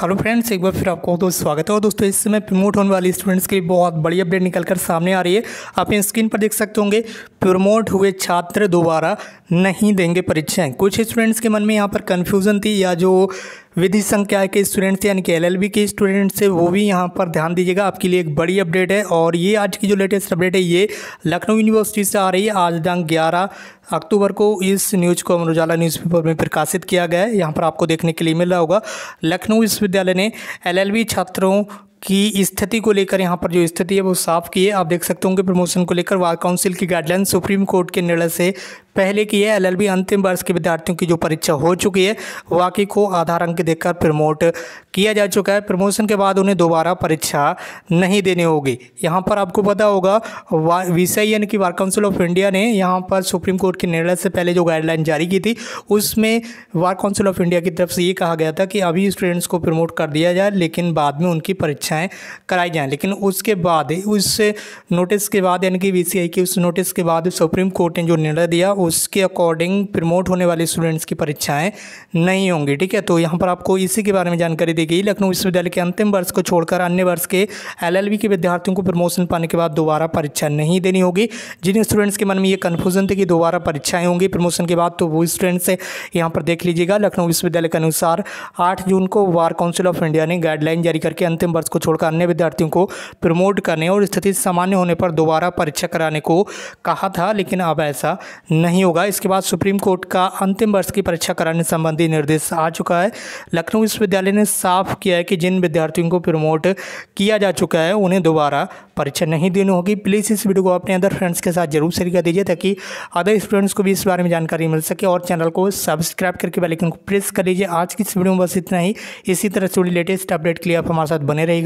hello friends एक बार फिर आपको बहुत स्वागत है और दोस्तों इस समय प्रमोट होने वाली स्टूडेंट्स की बहुत बड़ी अपडेट निकल कर सामने आ रही है आप इन स्क्रीन पर देख सकते होंगे प्रमोट हुए छात्र दोबारा नहीं देंगे परीक्षाएं कुछ स्टूडेंट्स के मन में यहाँ पर कन्फ्यूज़न थी या जो विधि संख्या के स्टूडेंट से यानी कि एलएलबी के स्टूडेंट से वो भी यहाँ पर ध्यान दीजिएगा आपके लिए एक बड़ी अपडेट है और ये आज की जो लेटेस्ट अपडेट है ये लखनऊ यूनिवर्सिटी से आ रही है आज दिनांक ग्यारह अक्टूबर को इस न्यूज़ को अमर उजाला न्यूज़पेपर में प्रकाशित किया गया है यहाँ पर आपको देखने के लिए मिल रहा होगा लखनऊ विश्वविद्यालय ने एल छात्रों की स्थिति को लेकर यहाँ पर जो स्थिति है वो साफ की है आप देख सकते होंगे प्रमोशन को लेकर वार काउंसिल की गाइडलाइन सुप्रीम कोर्ट के निर्णय से पहले की है एलएलबी अंतिम वर्ष के विद्यार्थियों की जो परीक्षा हो चुकी है वाकई को आधार अंक देकर प्रमोट किया जा चुका है प्रमोशन के बाद उन्हें दोबारा परीक्षा नहीं देनी होगी यहाँ पर आपको पता होगा वी यानी कि वार काउंसिल ऑफ इंडिया ने यहाँ पर सुप्रीम कोर्ट के निर्णय से पहले जो गाइडलाइन जारी की थी उसमें वार काउंसिल ऑफ इंडिया की तरफ से ये कहा गया था कि अभी स्टूडेंट्स को प्रमोट कर दिया जाए लेकिन बाद में उनकी परीक्षा परीक्षाएं कराई जाएं लेकिन उसके बाद उस नोटिस के बाद यानी कि बी की उस नोटिस के बाद सुप्रीम कोर्ट ने जो निर्णय दिया उसके अकॉर्डिंग प्रमोट होने वाले स्टूडेंट्स की परीक्षाएँ नहीं होंगी ठीक है तो यहाँ पर आपको इसी के बारे में जानकारी दी गई लखनऊ विश्वविद्यालय के अंतिम वर्ष को छोड़कर अन्य वर्ष के एल के विद्यार्थियों को प्रमोशन पाने के बाद दोबारा परीक्षा नहीं देनी होगी जिन स्टूडेंट्स के मन में ये कन्फ्यूजन थी कि दोबारा परीक्षाएं होंगी प्रमोशन के बाद तो वो स्टूडेंट्स यहाँ पर देख लीजिएगा लखनऊ विश्वविद्यालय के अनुसार आठ जून को बार काउंसिल ऑफ इंडिया ने गाइडलाइन जारी करके अंतिम वर्ष को छोड़कर अन्य विद्यार्थियों को प्रमोट करने और स्थिति सामान्य होने पर दोबारा परीक्षा कराने को कहा था लेकिन अब ऐसा नहीं होगा इसके बाद सुप्रीम कोर्ट का अंतिम वर्ष की परीक्षा कराने संबंधी निर्देश आ चुका है लखनऊ विश्वविद्यालय ने साफ किया है कि जिन विद्यार्थियों को प्रमोट किया जा चुका है उन्हें दोबारा परीक्षा नहीं देनी होगी प्लीज़ इस वीडियो को अपने अदर फ्रेंड्स के साथ जरूर शेयर कर दीजिए ताकि अदर स्टूडेंट्स को भी इस बारे में जानकारी मिल सके और चैनल को सब्सक्राइब करके बेलाइकन को प्रेस कर लीजिए आज की इस वीडियो में बस इतना ही इसी तरह से लेटेस्ट अपडेट के लिए आप हमारे साथ बने रहेगा